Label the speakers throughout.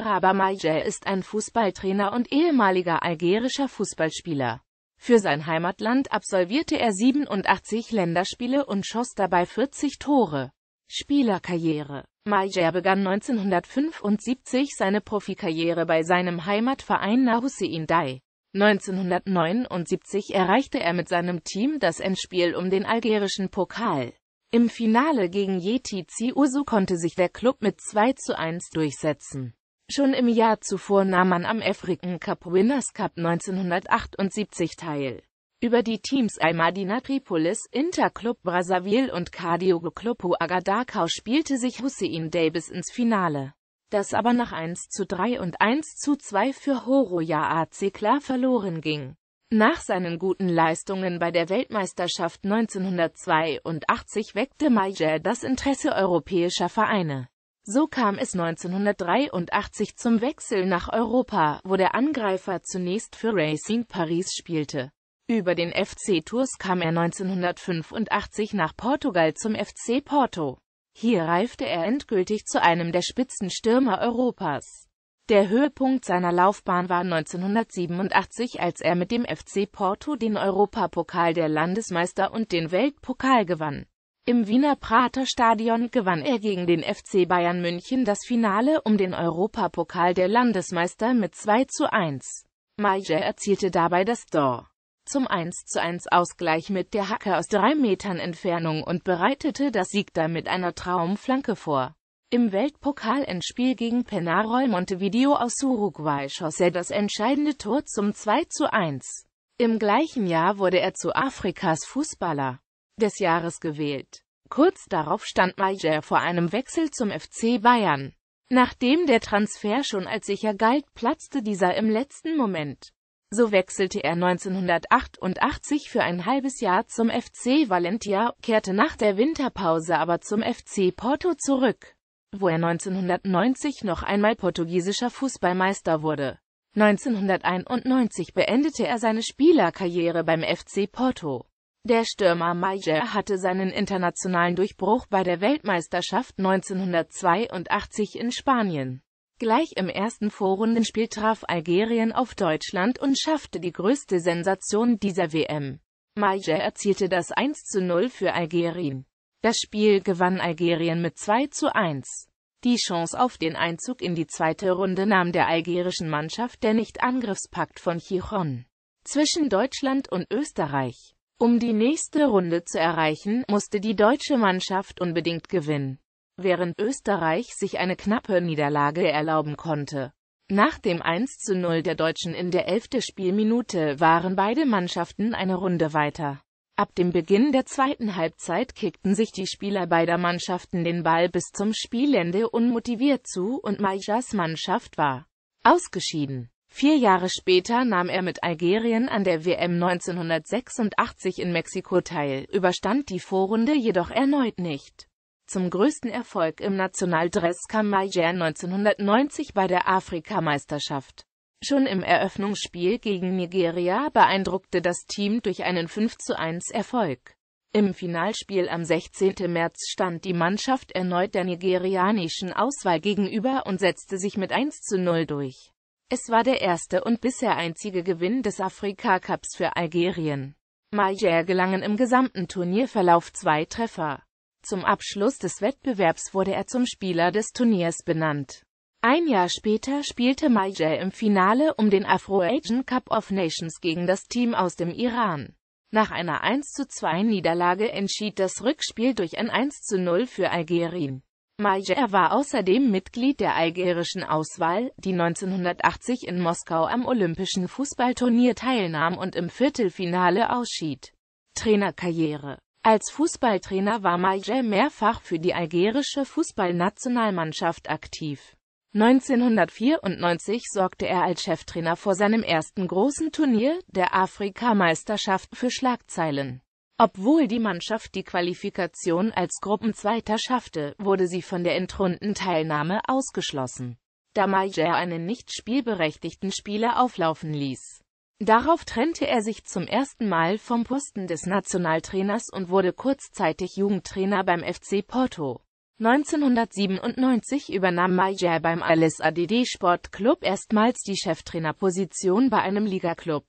Speaker 1: Rabamaye ist ein Fußballtrainer und ehemaliger algerischer Fußballspieler. Für sein Heimatland absolvierte er 87 Länderspiele und schoss dabei 40 Tore. Spielerkarriere Majer begann 1975 seine Profikarriere bei seinem Heimatverein Nahusein Dai. 1979 erreichte er mit seinem Team das Endspiel um den algerischen Pokal. Im Finale gegen Yeti Ziusu konnte sich der Klub mit 2 zu 1 durchsetzen. Schon im Jahr zuvor nahm man am African Cup Winners Cup 1978 teil. Über die Teams Almadina Tripolis, Interclub Brazzaville und Cardio Club Agadakau spielte sich Hussein Davis ins Finale, das aber nach 1 zu 3 und 1 zu 2 für Horoya AC klar verloren ging. Nach seinen guten Leistungen bei der Weltmeisterschaft 1982 weckte Maijer das Interesse europäischer Vereine. So kam es 1983 zum Wechsel nach Europa, wo der Angreifer zunächst für Racing Paris spielte. Über den FC Tours kam er 1985 nach Portugal zum FC Porto. Hier reifte er endgültig zu einem der Spitzenstürmer Europas. Der Höhepunkt seiner Laufbahn war 1987, als er mit dem FC Porto den Europapokal der Landesmeister und den Weltpokal gewann. Im Wiener Praterstadion gewann er gegen den FC Bayern München das Finale um den Europapokal der Landesmeister mit 2 zu 1. Maier erzielte dabei das Tor zum 1 zu 1 Ausgleich mit der Hacke aus drei Metern Entfernung und bereitete das Sieg damit einer Traumflanke vor. Im Weltpokalendspiel gegen Penarol Montevideo aus Uruguay schoss er das entscheidende Tor zum 2 zu 1. Im gleichen Jahr wurde er zu Afrikas Fußballer des Jahres gewählt. Kurz darauf stand Maier vor einem Wechsel zum FC Bayern. Nachdem der Transfer schon als sicher galt, platzte dieser im letzten Moment. So wechselte er 1988 für ein halbes Jahr zum FC Valencia, kehrte nach der Winterpause aber zum FC Porto zurück, wo er 1990 noch einmal portugiesischer Fußballmeister wurde. 1991 beendete er seine Spielerkarriere beim FC Porto. Der Stürmer Maier hatte seinen internationalen Durchbruch bei der Weltmeisterschaft 1982 in Spanien. Gleich im ersten Vorrundenspiel traf Algerien auf Deutschland und schaffte die größte Sensation dieser WM. Maier erzielte das 1 zu 0 für Algerien. Das Spiel gewann Algerien mit 2 zu 1. Die Chance auf den Einzug in die zweite Runde nahm der algerischen Mannschaft der Nicht-Angriffspakt von Chichon. zwischen Deutschland und Österreich. Um die nächste Runde zu erreichen, musste die deutsche Mannschaft unbedingt gewinnen, während Österreich sich eine knappe Niederlage erlauben konnte. Nach dem 1:0 der Deutschen in der 11. Spielminute waren beide Mannschaften eine Runde weiter. Ab dem Beginn der zweiten Halbzeit kickten sich die Spieler beider Mannschaften den Ball bis zum Spielende unmotiviert zu und Majas Mannschaft war ausgeschieden. Vier Jahre später nahm er mit Algerien an der WM 1986 in Mexiko teil, überstand die Vorrunde jedoch erneut nicht. Zum größten Erfolg im Nationaldress kam Majer 1990 bei der Afrikameisterschaft. Schon im Eröffnungsspiel gegen Nigeria beeindruckte das Team durch einen 5 1 Erfolg. Im Finalspiel am 16. März stand die Mannschaft erneut der nigerianischen Auswahl gegenüber und setzte sich mit 1-0 durch. Es war der erste und bisher einzige Gewinn des Afrika-Cups für Algerien. Majer gelangen im gesamten Turnierverlauf zwei Treffer. Zum Abschluss des Wettbewerbs wurde er zum Spieler des Turniers benannt. Ein Jahr später spielte Majer im Finale um den Afro-Asian Cup of Nations gegen das Team aus dem Iran. Nach einer 1 zu 2 Niederlage entschied das Rückspiel durch ein 1 zu 0 für Algerien. Majer war außerdem Mitglied der algerischen Auswahl, die 1980 in Moskau am Olympischen Fußballturnier teilnahm und im Viertelfinale ausschied. Trainerkarriere Als Fußballtrainer war Majer mehrfach für die algerische Fußballnationalmannschaft aktiv. 1994 sorgte er als Cheftrainer vor seinem ersten großen Turnier, der Afrikameisterschaft, für Schlagzeilen. Obwohl die Mannschaft die Qualifikation als Gruppenzweiter schaffte, wurde sie von der Endrundenteilnahme ausgeschlossen, da Majer einen nicht spielberechtigten Spieler auflaufen ließ. Darauf trennte er sich zum ersten Mal vom Posten des Nationaltrainers und wurde kurzzeitig Jugendtrainer beim FC Porto. 1997 übernahm Majer beim Alice ADD Sport Club erstmals die Cheftrainerposition bei einem Ligaklub.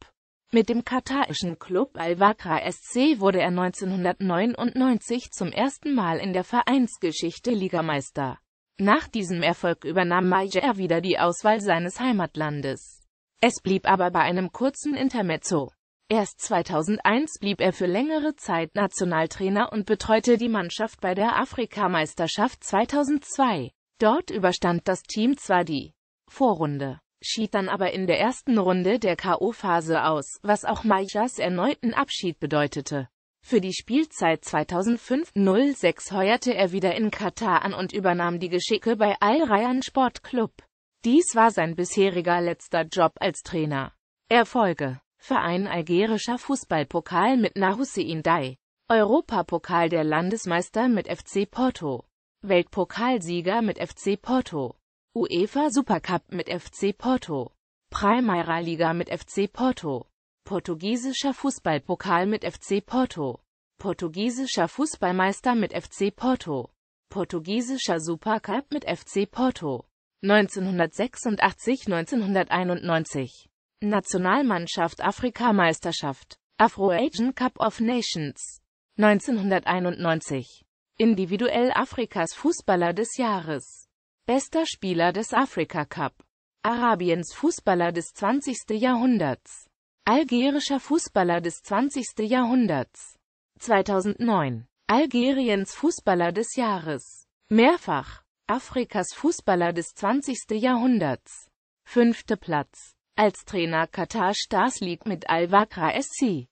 Speaker 1: Mit dem katarischen Club Al-Wakra SC wurde er 1999 zum ersten Mal in der Vereinsgeschichte Ligameister. Nach diesem Erfolg übernahm Majer wieder die Auswahl seines Heimatlandes. Es blieb aber bei einem kurzen Intermezzo. Erst 2001 blieb er für längere Zeit Nationaltrainer und betreute die Mannschaft bei der Afrikameisterschaft 2002. Dort überstand das Team zwar die Vorrunde schied dann aber in der ersten Runde der K.O.-Phase aus, was auch Maijas erneuten Abschied bedeutete. Für die Spielzeit 2005-06 heuerte er wieder in Katar an und übernahm die Geschicke bei Al Rayyan Sport Club. Dies war sein bisheriger letzter Job als Trainer. Erfolge Verein Algerischer Fußballpokal mit Nahussein Dai. Europapokal der Landesmeister mit FC Porto. Weltpokalsieger mit FC Porto. UEFA Supercup mit FC Porto, Primeira Liga mit FC Porto, portugiesischer Fußballpokal mit FC Porto, portugiesischer Fußballmeister mit FC Porto, portugiesischer Supercup mit FC Porto. 1986 1991 Nationalmannschaft Afrikameisterschaft Afro-Asian Cup of Nations 1991 Individuell Afrikas Fußballer des Jahres Bester Spieler des Afrika Cup. Arabiens Fußballer des 20. Jahrhunderts. Algerischer Fußballer des 20. Jahrhunderts. 2009. Algeriens Fußballer des Jahres. Mehrfach. Afrikas Fußballer des 20. Jahrhunderts. Fünfte Platz. Als Trainer Katar Stars League mit Al-Wakra SC.